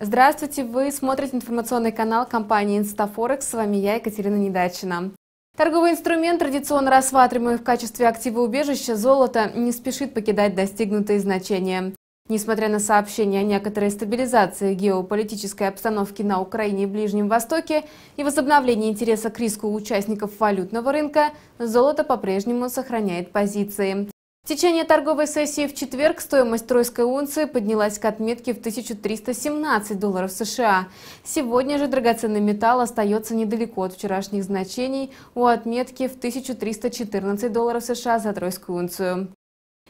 Здравствуйте, вы смотрите информационный канал компании InstaForex. С вами я, Екатерина Недачина. Торговый инструмент, традиционно рассматриваемый в качестве актива убежища, золото не спешит покидать достигнутые значения. Несмотря на сообщения о некоторой стабилизации геополитической обстановки на Украине и Ближнем Востоке и возобновлении интереса к риску участников валютного рынка, золото по-прежнему сохраняет позиции. В течение торговой сессии в четверг стоимость тройской унции поднялась к отметке в 1317 долларов США. Сегодня же драгоценный металл остается недалеко от вчерашних значений у отметки в 1314 долларов США за тройскую унцию.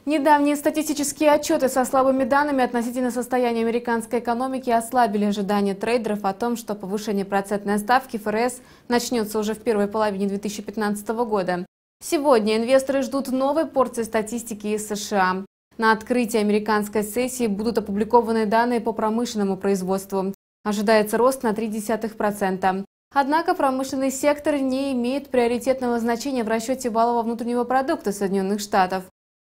Недавние статистические отчеты со слабыми данными относительно состояния американской экономики ослабили ожидания трейдеров о том, что повышение процентной ставки ФРС начнется уже в первой половине 2015 года. Сегодня инвесторы ждут новой порции статистики из США. На открытии американской сессии будут опубликованы данные по промышленному производству. Ожидается рост на 0,3%. Однако промышленный сектор не имеет приоритетного значения в расчете валового внутреннего продукта Соединенных Штатов.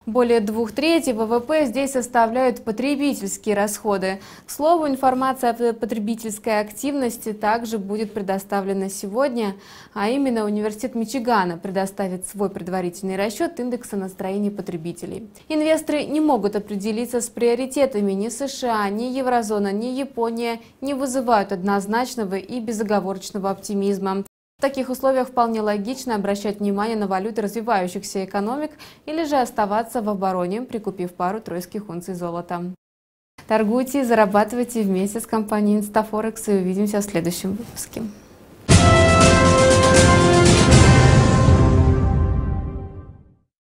Более двух трети ВВП здесь составляют потребительские расходы. К слову, информация о потребительской активности также будет предоставлена сегодня, а именно Университет Мичигана предоставит свой предварительный расчет индекса настроения потребителей. Инвесторы не могут определиться с приоритетами. Ни США, ни Еврозона, ни Япония не вызывают однозначного и безоговорочного оптимизма. В таких условиях вполне логично обращать внимание на валюты развивающихся экономик или же оставаться в обороне, прикупив пару тройских унций золота. Торгуйте и зарабатывайте вместе с компанией Instaforex и увидимся в следующем выпуске.